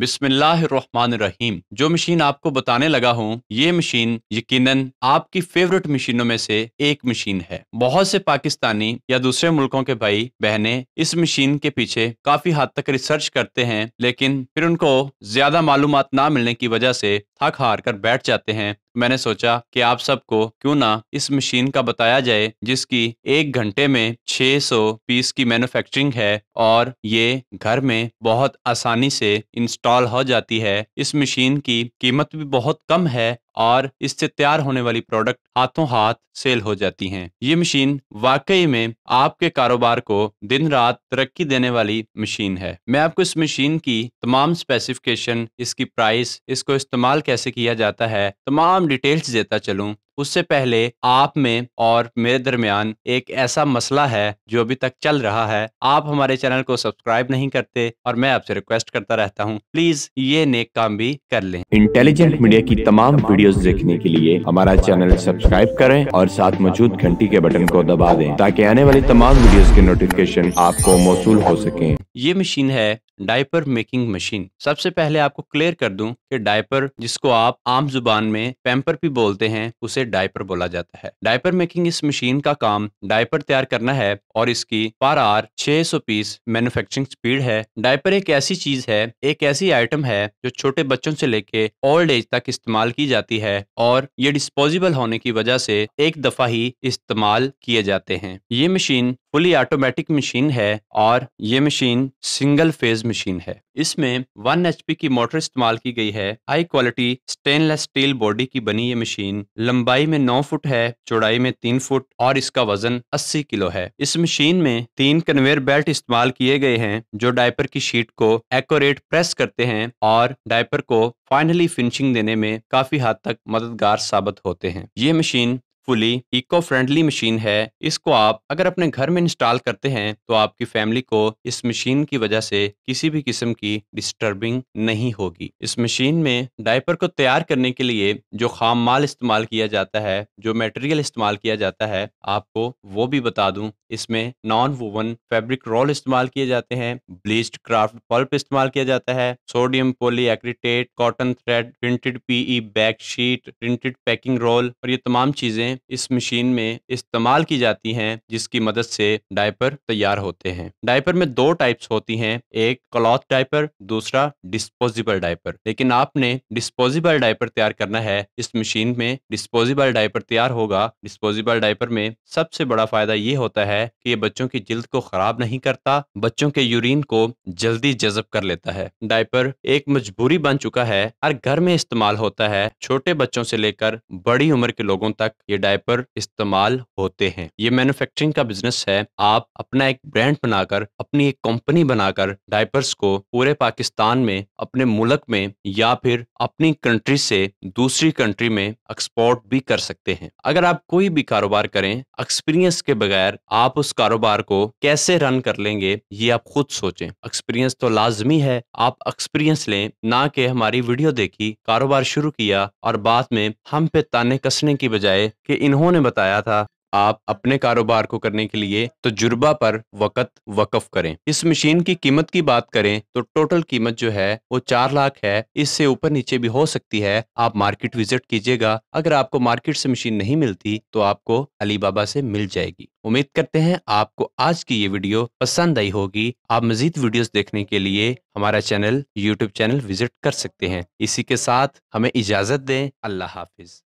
बिस्मिल्लाहिर्रहमानिर्रहीम जो मशीन आपको बताने लगा हूँ ये मशीन यकीनन आपकी फेवरेट मशीनों में से एक मशीन है बहुत से पाकिस्तानी या दूसरे मुल्कों के भाई बहनें इस मशीन के पीछे काफी हद तक रिसर्च करते हैं लेकिन फिर उनको ज्यादा मालूम ना मिलने की वजह से थक हार कर बैठ जाते हैं मैंने सोचा कि आप सबको क्यों ना इस मशीन का बताया जाए जिसकी एक घंटे में 600 पीस की मैन्युफैक्चरिंग है और ये घर में बहुत आसानी से इंस्टॉल हो जाती है इस मशीन की कीमत भी बहुत कम है और इससे तैयार होने वाली प्रोडक्ट हाथों हाथ सेल हो जाती हैं ये मशीन वाकई में आपके कारोबार को दिन रात तरक्की देने वाली मशीन है मैं आपको इस मशीन की तमाम स्पेसिफिकेशन इसकी प्राइस इसको इस्तेमाल कैसे किया जाता है तमाम डिटेल्स देता चलूं। उससे पहले आप में और मेरे दरमियान एक ऐसा मसला है जो अभी तक चल रहा है आप हमारे चैनल को सब्सक्राइब नहीं करते और मैं आपसे रिक्वेस्ट करता रहता हूँ प्लीज ये नेक काम भी कर लें इंटेलिजेंट मीडिया की तमाम वीडियोस देखने के लिए हमारा चैनल सब्सक्राइब करें और साथ मौजूद घंटी के बटन को दबा दें ताकि आने वाली तमाम वीडियोज के नोटिफिकेशन आपको मौसू हो सके ये मशीन है डायपर मेकिंग मशीन सबसे पहले आपको क्लियर कर दूं कि डायपर जिसको आप आम जुबान में पैम्पर भी बोलते हैं उसे डायपर बोला जाता है डायपर मेकिंग इस मशीन का काम डायपर तैयार करना है और इसकी per hour 600 piece manufacturing speed है डायपर एक ऐसी चीज है एक ऐसी आइटम है जो छोटे बच्चों से लेके ओल्ड एज तक इस्तेमाल की जाती है और ये डिस्पोजिबल होने की वजह से एक दफा ही इस्तेमाल किए जाते हैं ये मशीन फुली ऑटोमेटिक मशीन है और ये मशीन सिंगल फेज मशीन है इसमें वन एच की मोटर इस्तेमाल की गई है high quality stainless steel body की बनी ये मशीन लंबाई में 9 फुट है चौड़ाई में 3 फुट और इसका वजन 80 किलो है इस मशीन में तीन कन्वेयर बेल्ट इस्तेमाल किए गए हैं जो डायपर की शीट को एकोरेट प्रेस करते हैं और डायपर को फाइनली फिनिशिंग देने में काफी हद तक मददगार साबित होते हैं ये machine fully eco friendly machine है इसको आप अगर अपने घर में इंस्टॉल करते हैं तो आपकी फैमिली को इस मशीन की वजह से किसी भी किस्म की डिस्टर्बिंग नहीं होगी इस मशीन में डायपर को तैयार करने के लिए जो खाम माल इस्तेमाल किया जाता है जो मटेरियल इस्तेमाल किया जाता है आपको वो भी बता दूं इसमें नॉन वोवन फैब्रिक रोल इस्तेमाल किए जाते हैं ब्लीच क्राफ्ट पल्प इस्तेमाल किया जाता है sodium polyacrylate cotton thread printed PE bag sheet printed packing roll और ये तमाम चीजें दवाएं इस मशीन में इस्तेमाल की जाती हैं जिसकी मदद से डायपर तैयार होते हैं डायपर में दो टाइप्स होती हैं एक क्लॉथ डायपर दूसरा डिस्पोजिबल डायपर लेकिन आपने डिस्पोजिबल डायपर तैयार करना है इस मशीन में डिस्पोजिबल डायपर तैयार होगा डिस्पोजिबल डायपर में सबसे बड़ा फायदा ये होता है कि ये बच्चों की जिल्द को खराब नहीं करता बच्चों के यूरिन को जल्दी जजब कर लेता है डायपर एक मजबूरी बन चुका है हर घर में इस्तेमाल होता है छोटे बच्चों से लेकर बड़ी उम्र के लोगों तक ये डायपर इस्तेमाल होते हैं ये मैन्युफैक्चरिंग का बिजनेस है आप अपना एक ब्रांड बनाकर अपनी एक कंपनी बनाकर डायपर्स को पूरे पाकिस्तान में अपने मुल्क में या फिर अपनी कंट्री से दूसरी कंट्री में एक्सपोर्ट भी कर सकते हैं अगर आप कोई भी कारोबार करें एक्सपीरियंस के बगैर आप उस कारोबार को कैसे रन कर लेंगे ये आप खुद सोचें एक्सपीरियंस तो लाजमी है आप एक्सपीरियंस लें ना कि हमारी वीडियो देखी कारोबार शुरू किया और बाद में हम पे ताने कसने की बजाय कि इन्होंने बताया था आप अपने कारोबार को करने के लिए तजुर्बा तो पर वक़्त वक़्फ करें इस मशीन की कीमत की बात करें तो टोटल कीमत जो है वो चार लाख है इससे ऊपर नीचे भी हो सकती है आप मार्केट विजिट कीजिएगा अगर आपको मार्केट से मशीन नहीं मिलती तो आपको अलीबाबा से मिल जाएगी उम्मीद करते हैं आपको आज की ये वीडियो पसंद आई होगी आप मजीद वीडियोस देखने के लिए हमारा चैनल यूट्यूब चैनल विजिट कर सकते हैं इसी के साथ हमें इजाजत दें अल्लाह हाफिज